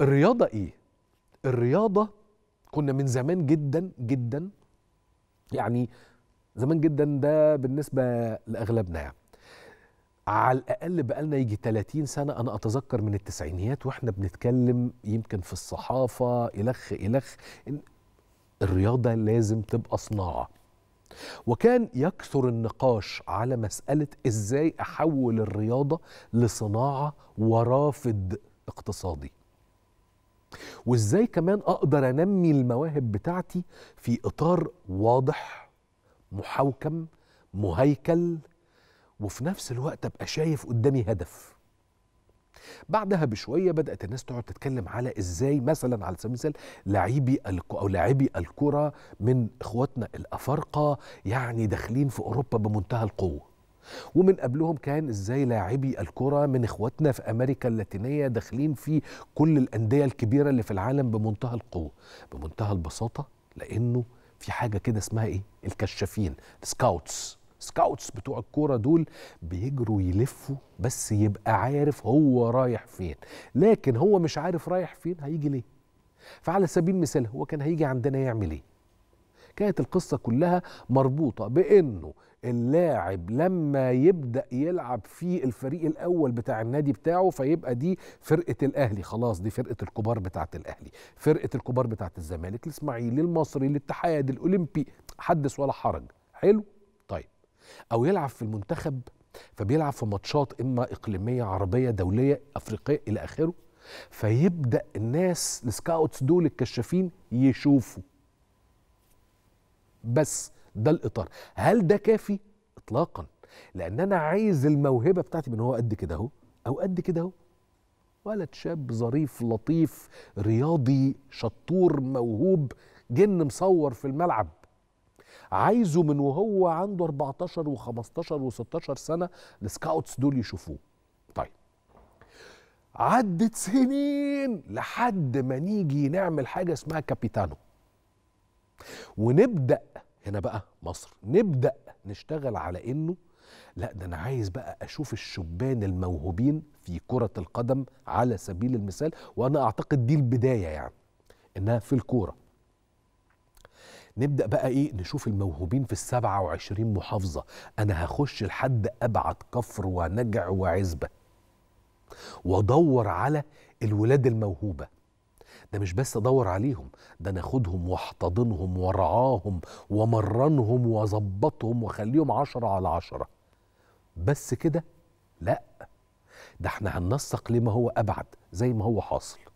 الرياضه ايه الرياضه كنا من زمان جدا جدا يعني زمان جدا ده بالنسبه لاغلبنا يعني على الاقل بقالنا يجي 30 سنه انا اتذكر من التسعينيات واحنا بنتكلم يمكن في الصحافه الخ الخ الرياضه لازم تبقى صناعه وكان يكثر النقاش على مساله ازاي احول الرياضه لصناعه ورافد اقتصادي وازاي كمان اقدر انمي المواهب بتاعتي في اطار واضح محوكم مهيكل وفي نفس الوقت ابقى شايف قدامي هدف بعدها بشويه بدات الناس تقعد تتكلم على ازاي مثلا على سبيل المثال لاعبي او لاعبي الكره من اخواتنا الافارقه يعني داخلين في اوروبا بمنتهى القوه ومن قبلهم كان ازاي لاعبي الكره من اخواتنا في امريكا اللاتينيه داخلين في كل الانديه الكبيره اللي في العالم بمنتهى القوه بمنتهى البساطه لانه في حاجه كده اسمها ايه الكشافين سكاوتس سكاوتس بتوع الكوره دول بيجروا يلفوا بس يبقى عارف هو رايح فين لكن هو مش عارف رايح فين هيجي ليه فعلى سبيل المثال هو كان هيجي عندنا يعمل ايه حكايه القصه كلها مربوطه بانه اللاعب لما يبدا يلعب في الفريق الاول بتاع النادي بتاعه فيبقى دي فرقه الاهلي خلاص دي فرقه الكبار بتاعه الاهلي فرقه الكبار بتاعه الزمالك الاسماعيلي المصري الاتحاد الاولمبي حدث ولا حرج حلو طيب او يلعب في المنتخب فبيلعب في ماتشات اما اقليميه عربيه دوليه افريقيه الى اخره فيبدا الناس السكاوتس دول الكشافين يشوفوا بس ده الاطار هل ده كافي اطلاقا لان انا عايز الموهبه بتاعتي من هو قد كده اهو او قد كده اهو ولد شاب ظريف لطيف رياضي شطور موهوب جن مصور في الملعب عايزه من وهو عنده 14 و15 و16 سنه السكاوتس دول يشوفوه طيب عدت سنين لحد ما نيجي نعمل حاجه اسمها كابيتانو ونبدا هنا بقى مصر نبدا نشتغل على انه لا ده انا عايز بقى اشوف الشبان الموهوبين في كره القدم على سبيل المثال وانا اعتقد دي البدايه يعني انها في الكوره نبدا بقى ايه نشوف الموهوبين في السبعة وعشرين محافظه انا هخش لحد ابعد كفر ونجع وعزبه وادور على الولاد الموهوبه ده مش بس ادور عليهم ده انا واحتضنهم وارعاهم ومرنهم واظبطهم واخليهم عشرة على عشرة بس كده لا ده احنا هننسق لما هو ابعد زي ما هو حاصل